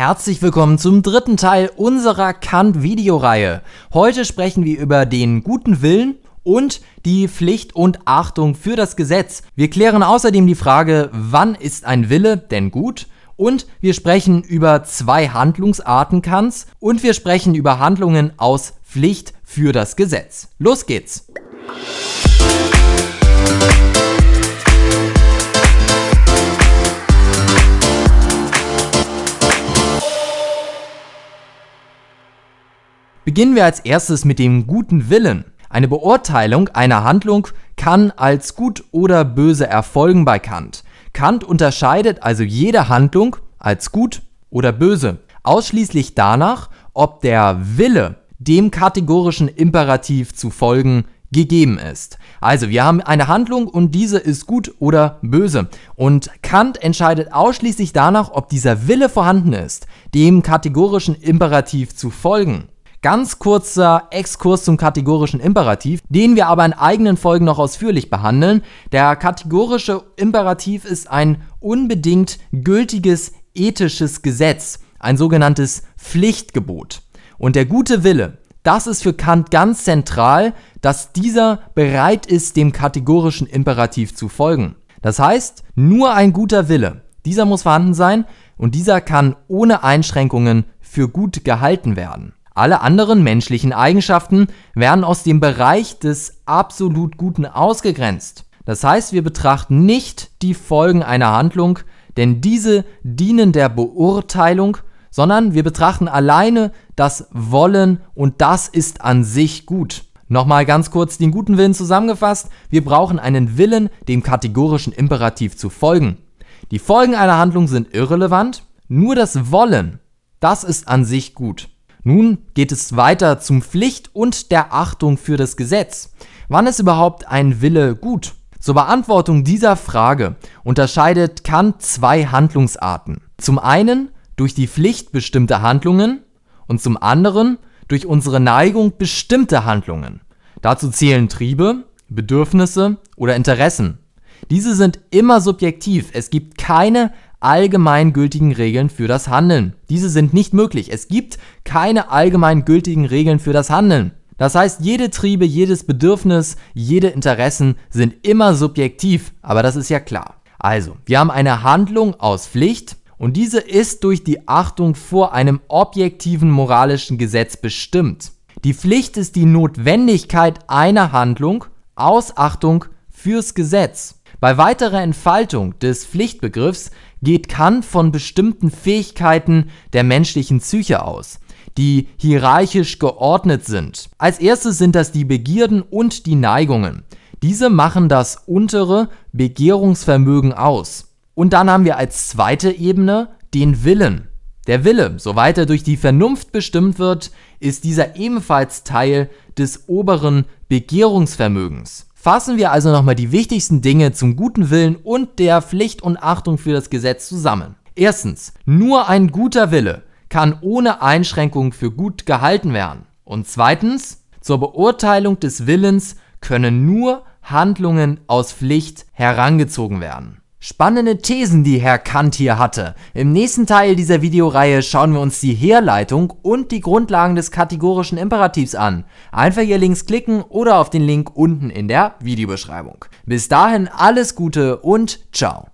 Herzlich willkommen zum dritten Teil unserer Kant-Videoreihe. Heute sprechen wir über den guten Willen und die Pflicht und Achtung für das Gesetz. Wir klären außerdem die Frage, wann ist ein Wille denn gut? Und wir sprechen über zwei Handlungsarten Kants und wir sprechen über Handlungen aus Pflicht für das Gesetz. Los geht's! Beginnen wir als erstes mit dem guten Willen. Eine Beurteilung einer Handlung kann als gut oder böse erfolgen bei Kant. Kant unterscheidet also jede Handlung als gut oder böse, ausschließlich danach, ob der Wille, dem kategorischen Imperativ zu folgen, gegeben ist. Also wir haben eine Handlung und diese ist gut oder böse. Und Kant entscheidet ausschließlich danach, ob dieser Wille vorhanden ist, dem kategorischen Imperativ zu folgen. Ganz kurzer Exkurs zum kategorischen Imperativ, den wir aber in eigenen Folgen noch ausführlich behandeln. Der kategorische Imperativ ist ein unbedingt gültiges ethisches Gesetz, ein sogenanntes Pflichtgebot. Und der gute Wille, das ist für Kant ganz zentral, dass dieser bereit ist, dem kategorischen Imperativ zu folgen. Das heißt, nur ein guter Wille, dieser muss vorhanden sein und dieser kann ohne Einschränkungen für gut gehalten werden. Alle anderen menschlichen Eigenschaften werden aus dem Bereich des absolut Guten ausgegrenzt. Das heißt, wir betrachten nicht die Folgen einer Handlung, denn diese dienen der Beurteilung, sondern wir betrachten alleine das Wollen und das ist an sich gut. Nochmal ganz kurz den guten Willen zusammengefasst. Wir brauchen einen Willen, dem kategorischen Imperativ zu folgen. Die Folgen einer Handlung sind irrelevant, nur das Wollen, das ist an sich gut. Nun geht es weiter zum Pflicht und der Achtung für das Gesetz. Wann ist überhaupt ein Wille gut? Zur Beantwortung dieser Frage unterscheidet Kant zwei Handlungsarten. Zum einen durch die Pflicht bestimmter Handlungen und zum anderen durch unsere Neigung bestimmte Handlungen. Dazu zählen Triebe, Bedürfnisse oder Interessen. Diese sind immer subjektiv. Es gibt keine allgemeingültigen Regeln für das Handeln. Diese sind nicht möglich. Es gibt keine allgemeingültigen Regeln für das Handeln. Das heißt, jede Triebe, jedes Bedürfnis, jede Interessen sind immer subjektiv, aber das ist ja klar. Also, wir haben eine Handlung aus Pflicht und diese ist durch die Achtung vor einem objektiven moralischen Gesetz bestimmt. Die Pflicht ist die Notwendigkeit einer Handlung aus Achtung fürs Gesetz. Bei weiterer Entfaltung des Pflichtbegriffs geht Kant von bestimmten Fähigkeiten der menschlichen Psyche aus, die hierarchisch geordnet sind. Als erstes sind das die Begierden und die Neigungen. Diese machen das untere Begehrungsvermögen aus. Und dann haben wir als zweite Ebene den Willen. Der Wille, soweit er durch die Vernunft bestimmt wird, ist dieser ebenfalls Teil des oberen Begehrungsvermögens. Fassen wir also nochmal die wichtigsten Dinge zum guten Willen und der Pflicht und Achtung für das Gesetz zusammen. Erstens, nur ein guter Wille kann ohne Einschränkung für gut gehalten werden. Und zweitens, zur Beurteilung des Willens können nur Handlungen aus Pflicht herangezogen werden. Spannende Thesen, die Herr Kant hier hatte. Im nächsten Teil dieser Videoreihe schauen wir uns die Herleitung und die Grundlagen des kategorischen Imperativs an. Einfach hier links klicken oder auf den Link unten in der Videobeschreibung. Bis dahin alles Gute und ciao.